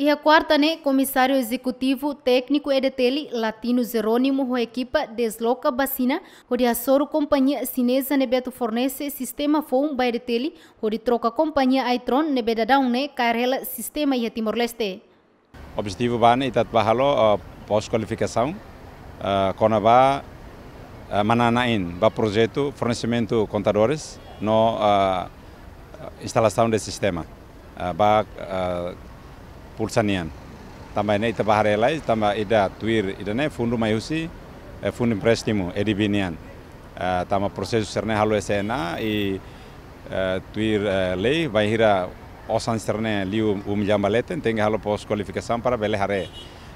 E a quarta, né, comissário executivo técnico EDTL, Latino Jerônimo, a equipa desloca vacina, onde a Soro companhia chinesa nebeto fornece sistema FOM para EDTL, onde troca companhia Aitron nebeda down, né, carrela sistema e Timor-Leste. Objetivo bane né, itat bahalo pós-qualificação, uh, konaba manana mananain, ba projeto fornecimento contadores no instalação do sistema. ba, pulsanian tamba tambah ita baharelai tamba ida tuir ida ne fundu mayusi eh, fundu prestimu edibinian eh, tambah proses serne halu esena i eh, tuir lei bahira osan serne liu um jambaleten tengah halu pos kualifikasi para bele hare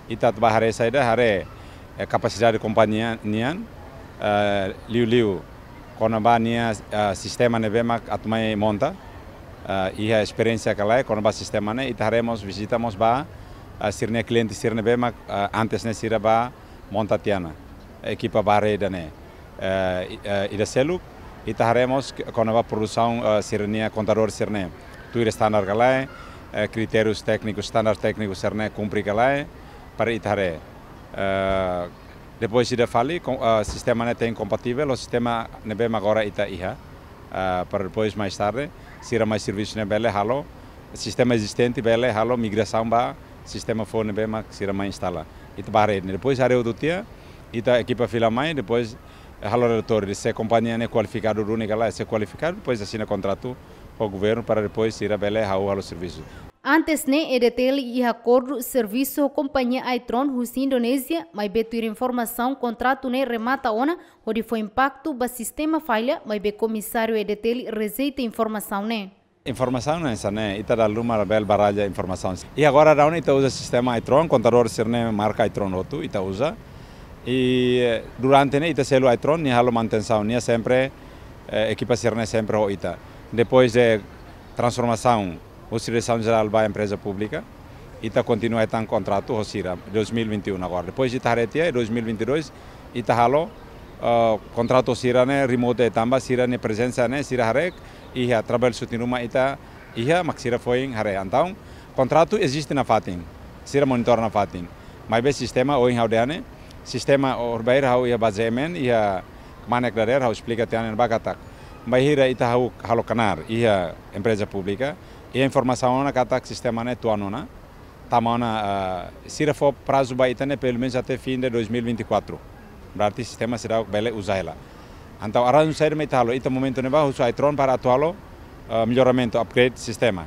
ita bahare saida hare kapasitas companhia nian liu liu konabania sistema nebemak atmai monta uh, ah, e a experiência que lá é, com o nosso sistema, né, e taremos, visitamos ba, ah, ah, a sirne cliente sirne bema, uh, antes né sira ba Montatiana, equipa barreira né, uh, uh, ida seluk, e taremos quando vai produção uh, sirne, contador sirne, tu ir standard que lá é, uh, critérios técnicos, standard técnicos sirne cumpri que lá é, para itare. Uh, depois ida fali, o uh, sistema né é compatível, o sistema nebema agora ita iha, uh, para depois mais tarde, Sira mais serviços na né? Bela Halo, sistema existente Bela Halo, migração ba sistema fone bema Sira mais instala. E barre, né? depois a do dia, e a equipa fila mais, depois Halo Torre, se a companhia não é qualificada, único é lá, se é qualificado, depois assina contrato com o governo para depois ir a Bela Halo, Halo Serviços. Antes ne EDTL e acordo serviço companhia Aitron Rússia Indonésia, mas betuir informação contrato ne remata ona, onde foi impacto ba sistema falha, mas be comissário EDTL rejeita informação ne. Informação é essa, né? Ita da Luma Bel baralha informação. É e agora da onde Ita usa sistema Aitron, contador né marca Aitron Rotu, Ita usa. E durante né, Ita selo Aitron, ni halo manutenção, ni é sempre, eh, equipa né sempre o Ita. Depois de transformação, Hosira de São Geral vai à empresa pública e tá continua tá a um contrato Hosira 2021 agora. Depois de Taretia, 2022, e tá uh, contrato Hosira né remote e tamba Hosira né presença né Hosira harek e a trabalho sutinuma e tá e a maxira foi em hare. Então, contrato existe na Fatin. Hosira monitora na Fatin. Mas o sistema ou em Haudeane, sistema orbeir hau ia bazemen ia manek darer hau explica tianen bagatak. Mas ira ita hau halo canar ia empresa pública e a informação na é cata que sistema né tua nona é? tamana tá, uh, eh, se for prazo baitane né, pelo menos até fim de 2024 berarti sistema será bele ela, então arranjo sair metalo ita momento ne bahu sai tron para atualo eh, melhoramento upgrade sistema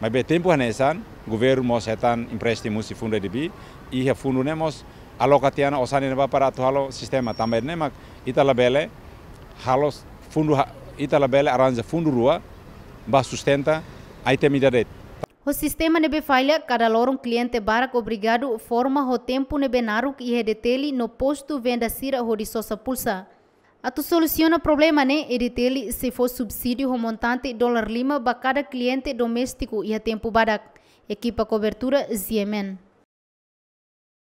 mas be tempo hanesan é governo mos etan empréstimo se fundo de bi e fundo ne mos alokatiana osani ne para atualo sistema também ne mak ita labele halos fundo ita labele arranja fundo rua ba sustenta o sistema nebe falha, cada lorong cliente barak obrigado forma o tempo nebe naruk e redeteli no posto venda sira o sosa pulsa. A tu soluciona problema, né? Editeli se for subsídio o montante dólar lima para cada cliente doméstico e a tempo barak. Equipa cobertura Ziemen.